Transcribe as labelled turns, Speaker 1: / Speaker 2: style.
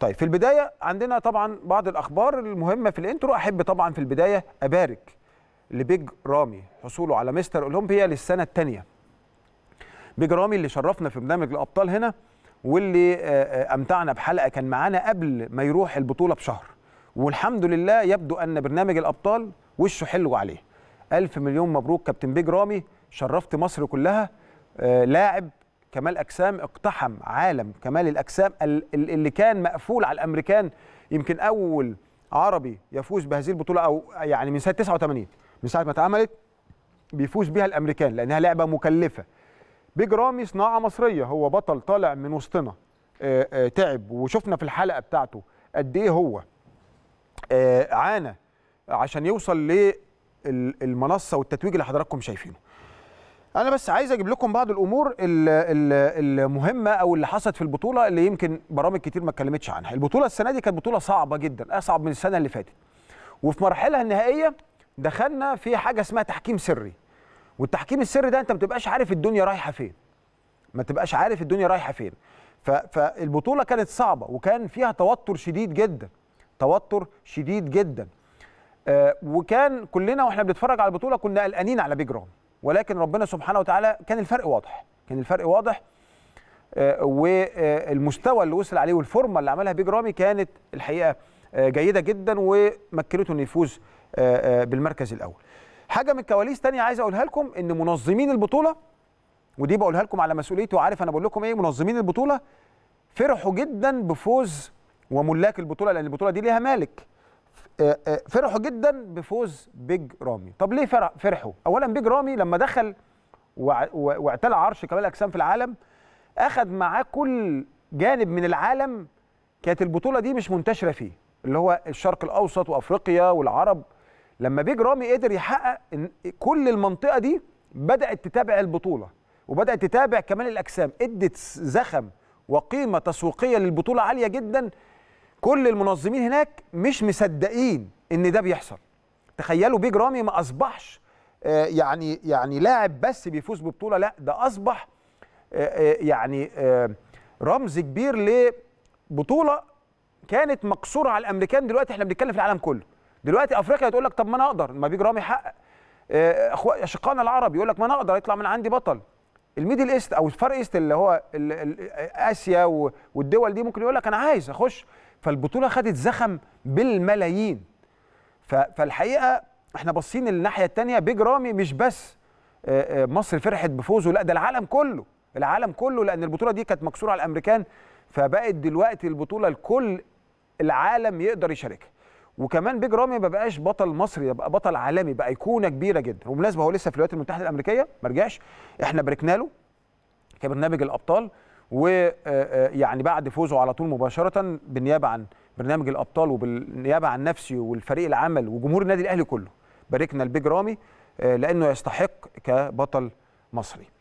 Speaker 1: طيب في البدايه عندنا طبعا بعض الاخبار المهمه في الانترو احب طبعا في البدايه ابارك لبيج رامي حصوله على مستر اولمبيا للسنه الثانيه بيج رامي اللي شرفنا في برنامج الابطال هنا واللي آه، آه، امتعنا بحلقه كان معانا قبل ما يروح البطوله بشهر والحمد لله يبدو ان برنامج الابطال وشه حلو عليه ألف مليون مبروك كابتن بيج رامي شرفت مصر كلها آه، لاعب كمال اجسام اقتحم عالم كمال الاجسام اللي كان مقفول على الامريكان يمكن اول عربي يفوز بهذه البطوله او يعني من سنه 89 من ساعه ما اتعملت بيفوز بيها الامريكان لانها لعبه مكلفه بيج رامي صناعه مصريه هو بطل طالع من وسطنا آه، آه، تعب وشفنا في الحلقه بتاعته قد ايه هو آه، عانى عشان يوصل للمنصه والتتويج اللي حضراتكم شايفينه انا بس عايز اجيب لكم بعض الامور المهمه او اللي حصلت في البطوله اللي يمكن برامج كتير ما اتكلمتش عنها البطوله السنه دي كانت بطوله صعبه جدا اصعب من السنه اللي فاتت وفي مرحله النهائيه دخلنا في حاجه اسمها تحكيم سري والتحكيم السري ده انت ما بتبقاش عارف الدنيا رايحه فين ما تبقاش عارف الدنيا رايحه فين فالبطوله كانت صعبه وكان فيها توتر شديد جدا توتر شديد جدا آه، وكان كلنا واحنا بنتفرج على البطوله كنا قلقانين على بيج ولكن ربنا سبحانه وتعالى كان الفرق واضح كان الفرق واضح آه، والمستوى اللي وصل عليه والفورمه اللي عملها بيج رامي كانت الحقيقه آه، جيده جدا ومكنته انه يفوز آه، بالمركز الاول حاجه من الكواليس تانية عايز اقولها لكم ان منظمين البطوله ودي بقولها لكم على مسؤوليتي وعارف انا بقول لكم ايه منظمين البطوله فرحوا جدا بفوز وملاك البطوله لان البطوله دي ليها مالك آه، آه، فرحوا جدا بفوز بيج رامي طب ليه فرحوا اولا بيج رامي لما دخل واعتلى عرش كمال الاجسام في العالم اخذ معاه كل جانب من العالم كانت البطوله دي مش منتشره فيه اللي هو الشرق الاوسط وافريقيا والعرب لما بيج رامي قدر يحقق إن كل المنطقه دي بدات تتابع البطوله وبدات تتابع كمال الاجسام ادت زخم وقيمه تسويقيه للبطوله عاليه جدا كل المنظمين هناك مش مصدقين ان ده بيحصل تخيلوا بيج رامي ما اصبحش آه، يعني يعني لاعب بس بيفوز ببطوله لا ده اصبح آه، آه، يعني رمز كبير لبطوله كانت مقصوره على الامريكان دلوقتي احنا بنتكلم في العالم كله دلوقتي افريقيا تقول لك طب ما انا اقدر ما بيج رامي حقق اشقائنا العرب يقول لك ما انا اقدر يطلع من عندي بطل الميدل ايست او الفار ايست اللي هو اسيا والدول دي ممكن يقول لك انا عايز اخش فالبطوله خدت زخم بالملايين فالحقيقه احنا باصين الناحيه الثانيه بيج رامي مش بس آه، آه، مصر فرحت بفوزه لا ده العالم كله العالم كله لان البطوله دي كانت مكسوره على الامريكان فبقت دلوقتي البطوله لكل العالم يقدر يشاركها وكمان بيج رامي ما بقاش بطل مصري بقى بطل عالمي بقى ايقونه كبيره جدا وبالمناسبه هو لسه في الولايات المتحده الامريكيه ما رجعش احنا باركنا له كبرنامج الابطال ويعني آه، آه، بعد فوزه على طول مباشره بالنيابه عن برنامج الابطال وبالنيابه عن نفسي والفريق العمل وجمهور النادي الاهلي كله باركنا البيج رامي آه، لانه يستحق كبطل مصري